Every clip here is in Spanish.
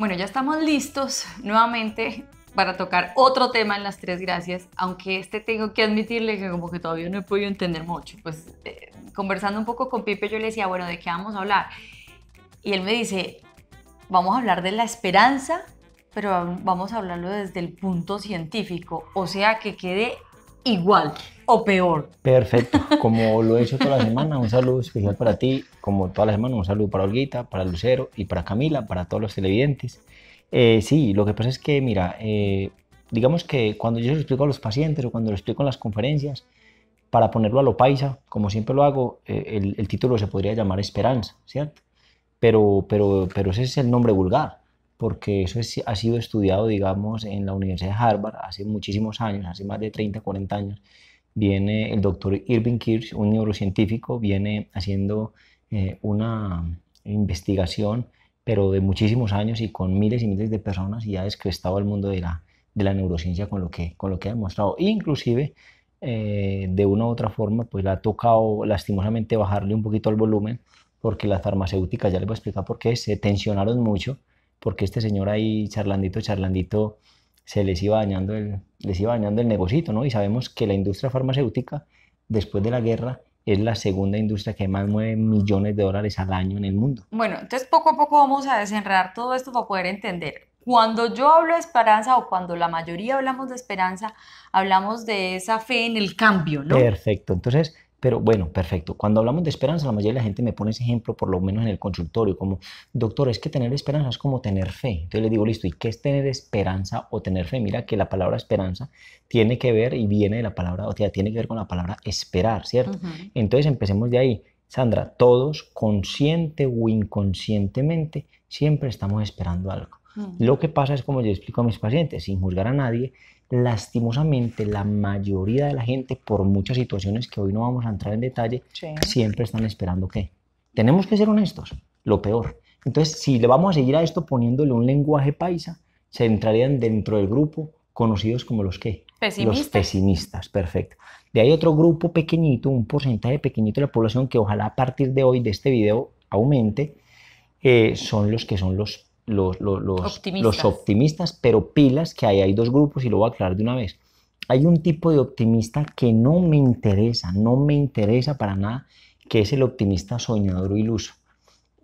Bueno, ya estamos listos nuevamente para tocar otro tema en las tres gracias, aunque este tengo que admitirle que como que todavía no he podido entender mucho. Pues eh, conversando un poco con Pipe yo le decía, bueno, ¿de qué vamos a hablar? Y él me dice, vamos a hablar de la esperanza, pero vamos a hablarlo desde el punto científico, o sea, que quede igual o peor. Perfecto, como lo he hecho toda la semana, un saludo especial para ti, como toda la semana, un saludo para Olguita, para Lucero y para Camila, para todos los televidentes. Eh, sí, lo que pasa es que, mira, eh, digamos que cuando yo lo explico a los pacientes o cuando lo explico en las conferencias, para ponerlo a lo paisa, como siempre lo hago, eh, el, el, título se podría llamar Esperanza, ¿cierto? Pero, pero, pero ese es el nombre vulgar porque eso ha sido estudiado, digamos, en la Universidad de Harvard hace muchísimos años, hace más de 30, 40 años. Viene el doctor Irving Kirsch, un neurocientífico, viene haciendo eh, una investigación, pero de muchísimos años y con miles y miles de personas y ha descrestado el mundo de la, de la neurociencia con lo que, con lo que ha demostrado. Inclusive, eh, de una u otra forma, pues le ha tocado lastimosamente bajarle un poquito el volumen porque las farmacéuticas, ya les voy a explicar por qué, se tensionaron mucho porque este señor ahí charlandito, charlandito, se les iba dañando el, les iba dañando el negocito, ¿no? Y sabemos que la industria farmacéutica, después de la guerra, es la segunda industria que más mueve millones de dólares al año en el mundo. Bueno, entonces poco a poco vamos a desenredar todo esto para poder entender. Cuando yo hablo de esperanza o cuando la mayoría hablamos de esperanza, hablamos de esa fe en el cambio, ¿no? Perfecto. Entonces, pero bueno, perfecto. Cuando hablamos de esperanza, la mayoría de la gente me pone ese ejemplo, por lo menos en el consultorio, como, doctor, es que tener esperanza es como tener fe. Entonces le digo, listo, ¿y qué es tener esperanza o tener fe? Mira que la palabra esperanza tiene que ver y viene de la palabra, o sea, tiene que ver con la palabra esperar, ¿cierto? Entonces empecemos de ahí. Sandra, todos consciente o inconscientemente Siempre estamos esperando algo. Mm. Lo que pasa es, como yo explico a mis pacientes, sin juzgar a nadie, lastimosamente la mayoría de la gente, por muchas situaciones que hoy no vamos a entrar en detalle, siempre están esperando qué. Tenemos que ser honestos, lo peor. Entonces, si le vamos a seguir a esto poniéndole un lenguaje paisa, se entrarían dentro del grupo conocidos como los qué? Los pesimistas, perfecto. De ahí otro grupo pequeñito, un porcentaje pequeñito de la población que ojalá a partir de hoy, de este video, aumente, eh, son los que son los, los, los, optimistas. pero pilas, que hay hay dos grupos y lo voy a aclarar de una vez. Hay un tipo de optimista que no me interesa, no me interesa para nada, que es el optimista soñador o iluso.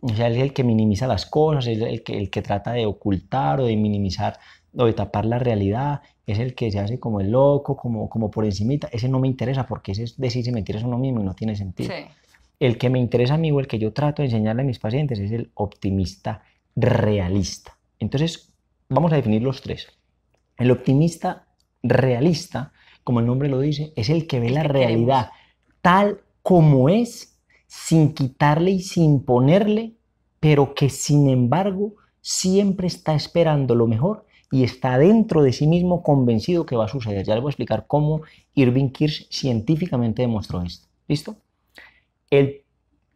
O sea, es el que minimiza las cosas, es el que, el que trata de ocultar o de minimizar o de tapar la realidad, es el que se hace como el loco, como, como por encimita. Ese no me interesa porque ese es decirse mentiras a uno mismo y no tiene sentido. Sí el que me interesa a mí o el que yo trato de enseñarle a mis pacientes es el optimista realista. Entonces, vamos a definir los tres. El optimista realista, como el nombre lo dice, es el que ve la realidad tal como es, sin quitarle y sin ponerle, pero que sin embargo siempre está esperando lo mejor y está dentro de sí mismo convencido que va a suceder. Ya les voy a explicar cómo Irving Kirsch científicamente demostró esto. ¿Listo? El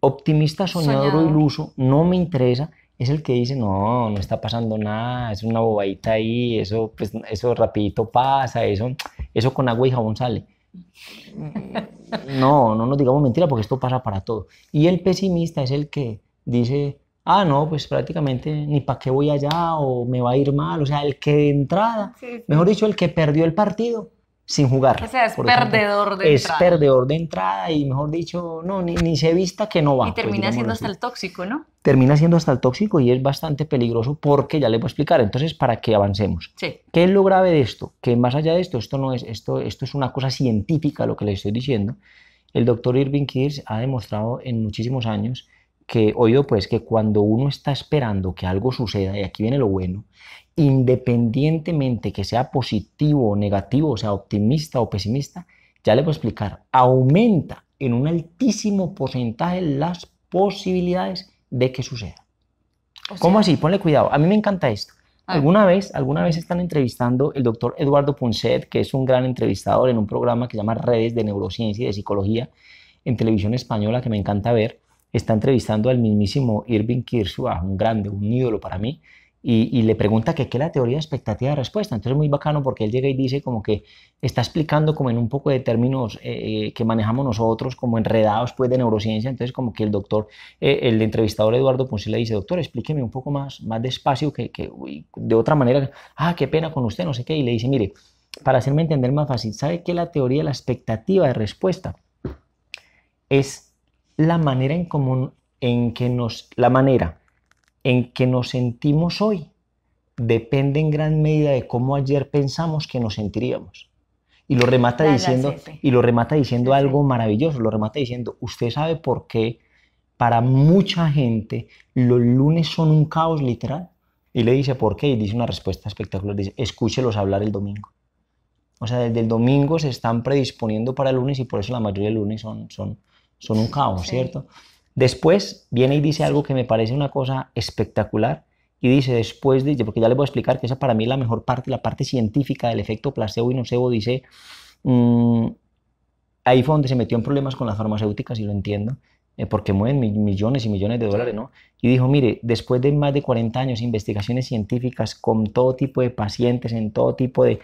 optimista, soñador iluso, no me interesa, es el que dice, no, no está pasando nada, es una bobadita ahí, eso, pues, eso rapidito pasa, eso, eso con agua y jabón sale. No, no nos digamos mentira porque esto pasa para todo. Y el pesimista es el que dice, ah, no, pues prácticamente ni para qué voy allá o me va a ir mal. O sea, el que de entrada, mejor dicho, el que perdió el partido, sin jugar. O sea, es perdedor de entrada. Es perdedor de entrada y, mejor dicho, no, ni, se vista que no va. Y pues, termina siendo hasta el tóxico, ¿no? Termina siendo hasta el tóxico y es bastante peligroso porque ya le voy a explicar. Entonces, para que avancemos. ¿Qué es lo grave de esto? Que más allá de esto, esto no es, esto, esto es una cosa científica lo que le estoy diciendo. El doctor Irving Kears ha demostrado en muchísimos años que, oído pues, que cuando uno está esperando que algo suceda, y aquí viene lo bueno, independientemente que sea positivo o negativo, o sea, optimista o pesimista, ya le voy a explicar, aumenta en un altísimo porcentaje las posibilidades de que suceda. ¿Cómo así? Ponle cuidado. A mí me encanta esto. Ah. Alguna vez, alguna vez están entrevistando el doctor Eduardo Punset, que es un gran entrevistador en un programa que se llama Redes de Neurociencia y de Psicología en televisión española, que me encanta ver. Está entrevistando al mismísimo Irving Kirchhoff, un grande, un ídolo para mí, y, le pregunta que qué es la teoría de expectativa de respuesta. Entonces es muy bacano porque él llega y dice como que está explicando como en un poco de términos eh, eh, que manejamos nosotros, como enredados pues de neurociencia. Entonces como que el doctor, eh, el entrevistador Eduardo Ponce le dice, doctor, explíqueme un poco más, más despacio, que, de otra manera, ah, qué pena con usted, no sé qué. Y le dice, mire, para hacerme entender más fácil, ¿sabe qué la teoría de la expectativa de respuesta? Es la manera en común en que nos, la manera en que nos sentimos hoy depende en gran medida de cómo ayer pensamos que nos sentiríamos. Y lo remata diciendo, y lo remata diciendo algo maravilloso, lo remata diciendo, usted sabe por qué para mucha gente los lunes son un caos literal. Y le dice, ¿por qué? Y dice una respuesta espectacular, dice, escúchelos hablar el domingo. O sea, desde el domingo se están predisponiendo para el lunes y por eso la mayoría de lunes son, son, son un caos, ¿cierto? Después viene y dice algo que me parece una cosa espectacular y dice después de, porque ya le voy a explicar que esa para mí es la mejor parte, la parte científica del efecto placebo y nocebo, dice, mm, ahí fue donde se metió en problemas con las farmacéuticas y lo entiendo, eh, porque mueven millones y millones de dólares, ¿no? Y dijo, mire, después de más de 40 años, investigaciones científicas con todo tipo de pacientes, en todo tipo de,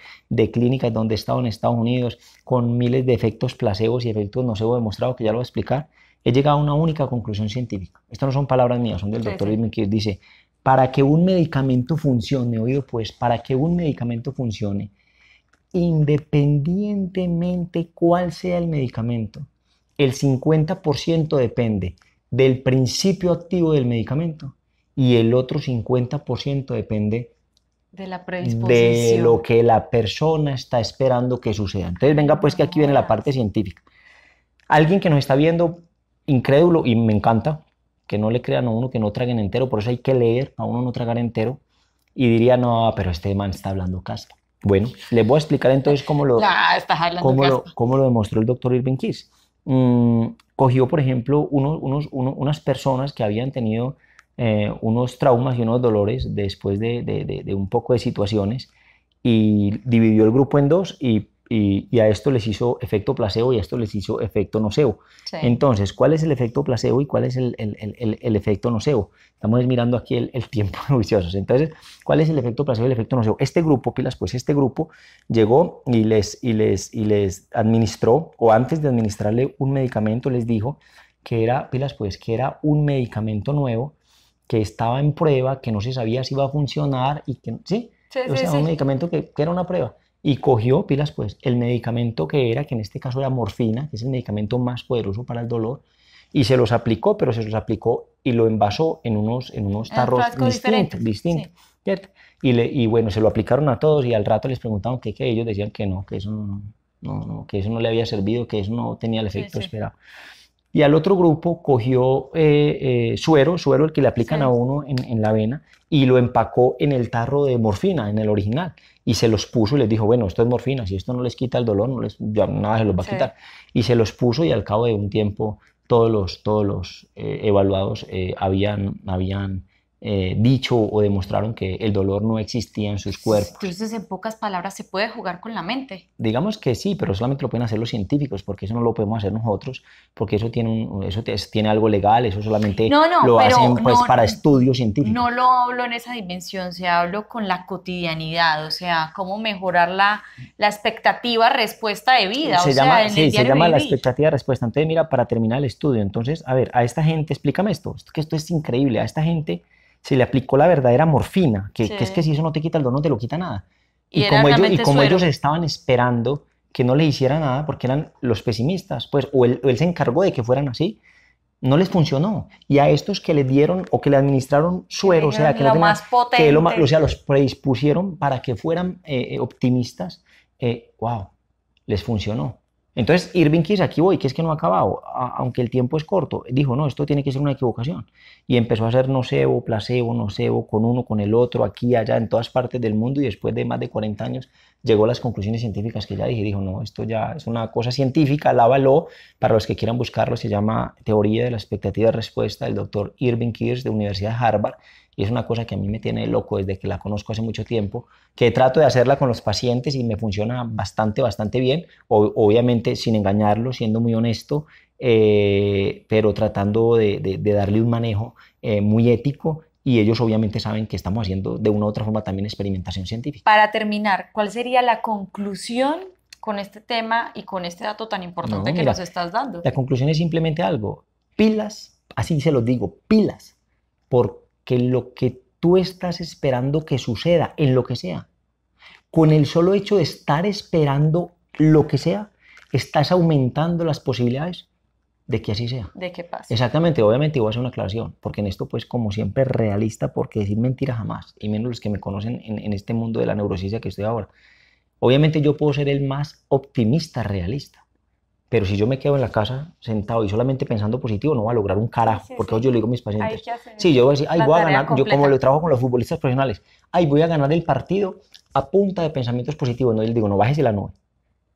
clínicas donde he estado en Estados Unidos, con miles de efectos placebos y efectos nocebo demostrado, que ya lo voy a explicar, he llegado a una única conclusión científica. Estas no son palabras mías, son del doctor dice, para que un medicamento funcione, oído pues, para que un medicamento funcione, independientemente cuál sea el medicamento, el 50% depende del principio activo del medicamento y el otro 50% depende de De lo que la persona está esperando que suceda. Entonces, venga, pues que aquí viene la ah. parte científica. Alguien que nos está viendo incrédulo y me encanta que no le crean a uno que no traguen entero, por eso hay que leer a uno no tragar entero y diría, no, pero este man está hablando casa Bueno, les voy a explicar entonces cómo lo, cómo lo, demostró el doctor Irving Kiss. Mm, cogió, por ejemplo, unos, unos, unas personas que habían tenido eh, unos traumas y unos dolores después de, de, de, de un poco de situaciones y dividió el grupo en dos y y, a esto les hizo efecto placebo y a esto les hizo efecto nocebo. Entonces, ¿cuál es el efecto placebo y cuál es el, el, el, el efecto nocebo? Estamos mirando aquí el, tiempo viciosos. Entonces, ¿cuál es el efecto placebo y el efecto nocebo? Este grupo, pilas, pues este grupo llegó y les, y les, y les administró, o antes de administrarle un medicamento, les dijo que era, pilas, pues que era un medicamento nuevo, que estaba en prueba, que no se sabía si iba a funcionar y que, sí, o sea, un medicamento que era una prueba y cogió, pilas pues, el medicamento que era, que en este caso era morfina, que es el medicamento más poderoso para el dolor, y se los aplicó, pero se los aplicó y lo envasó en unos, en unos tarros distintos. Distinto, y, bueno, se lo aplicaron a todos y al rato les preguntaron qué, qué, ellos decían que no, que eso no, que eso no le había servido, que eso no tenía el efecto esperado. Y al otro grupo cogió eh, eh, suero, suero el que le aplican a uno en, en la vena, y lo empacó en el tarro de morfina, en el original y se los puso y les dijo, bueno, esto es morfina, si esto no les quita el dolor, no les, nada se los va a quitar. Y se los puso y al cabo de un tiempo todos los, todos los eh, evaluados eh, habían, habían eh, dicho o demostraron que el dolor no existía en sus cuerpos. Entonces, en pocas palabras, se puede jugar con la mente. Digamos que sí, pero solamente lo pueden hacer los científicos, porque eso no lo podemos hacer nosotros, porque eso tiene, eso tiene algo legal, eso solamente lo hacen pues, para estudios científicos. No lo hablo en esa dimensión, se hablo con la cotidianidad, o sea, cómo mejorar la, la expectativa respuesta de vida. Se llama, sí, se llama la expectativa respuesta. Entonces, mira, para terminar el estudio, entonces, a ver, a esta gente, explícame esto, que esto es increíble, a esta gente se le aplicó la verdadera morfina, que, es que si eso no te quita el dolor, no te lo quita nada. Y, como, ellos, como ellos estaban esperando que no le hiciera nada porque eran los pesimistas, pues, o él, se encargó de que fueran así, no les funcionó. Y a estos que le dieron o que le administraron suero, o sea, que, lo más o sea, los predispusieron para que fueran eh, eh, optimistas, eh, wow, les funcionó. Entonces, Irving Kears, aquí voy, que es que no ha acabado, aunque el tiempo es corto, dijo, no, esto tiene que ser una equivocación. Y empezó a hacer nocebo, placebo, nocebo, con uno, con el otro, aquí, allá, en todas partes del mundo, y después de más de 40 años llegó a las conclusiones científicas que ya dije, dijo, no, esto ya es una cosa científica, lávalo, para los que quieran buscarlo, se llama Teoría de la Expectativa de Respuesta del doctor Irving Kears de Universidad de Harvard, y es una cosa que a mí me tiene loco desde que la conozco hace mucho tiempo, que trato de hacerla con los pacientes y me funciona bastante, bastante bien, obviamente sin engañarlo, siendo muy honesto, eh, pero tratando de, darle un manejo eh, muy ético y ellos obviamente saben que estamos haciendo de una u otra forma también experimentación científica. Para terminar, ¿cuál sería la conclusión con este tema y con este dato tan importante que nos estás dando? La conclusión es simplemente algo, pilas, así se los digo, pilas, por que lo que tú estás esperando que suceda, en lo que sea, con el solo hecho de estar esperando lo que sea, estás aumentando las posibilidades de que así sea. De que pase. Exactamente, obviamente, voy a hacer una aclaración, porque en esto, pues, como siempre, realista, porque decir mentira jamás, y menos los que me conocen en, en este mundo de la neurociencia que estoy ahora. Obviamente, yo puedo ser el más optimista realista, pero si yo me quedo en la casa sentado y solamente pensando positivo, no va a lograr un carajo. porque yo le digo a mis pacientes, sí, yo voy a ay, voy a ganar, yo como lo trabajo con los futbolistas profesionales, ay, voy a ganar el partido a punta de pensamientos positivos. No, yo les digo, no bajes la nube.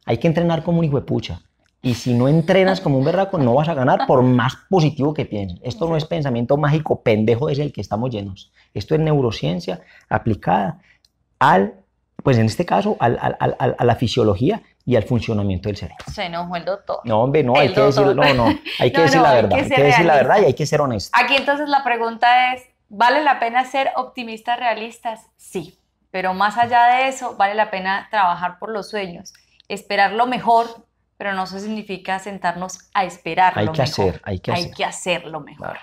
Hay que entrenar como un hijo de pucha. Y si no entrenas como un berraco, no vas a ganar por más positivo que pienses. Esto no es pensamiento mágico, pendejo es el que estamos llenos. Esto es neurociencia aplicada al pues en este caso, a la fisiología y al funcionamiento del cerebro. Se enojó el doctor. No, hombre, no, hay que decir, no, hay que decir la verdad, hay que, decir la verdad y hay que ser honesto. Aquí entonces la pregunta es, ¿vale la pena ser optimistas realistas? Sí, pero más allá de eso, vale la pena trabajar por los sueños, esperar lo mejor, pero no eso significa sentarnos a esperar hay lo que mejor. Hacer, hay que hacer, hay que hacer lo mejor.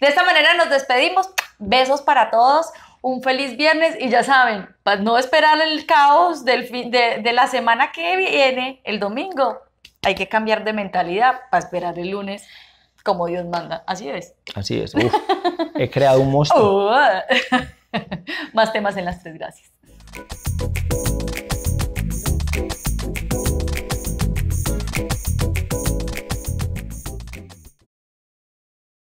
De esta manera nos despedimos. Besos para todos un feliz viernes y ya saben, para no esperar el caos del de, la semana que viene, el domingo, hay que cambiar de mentalidad para esperar el lunes como Dios manda. Así es. Así es. he creado un monstruo. Más temas en las tres gracias.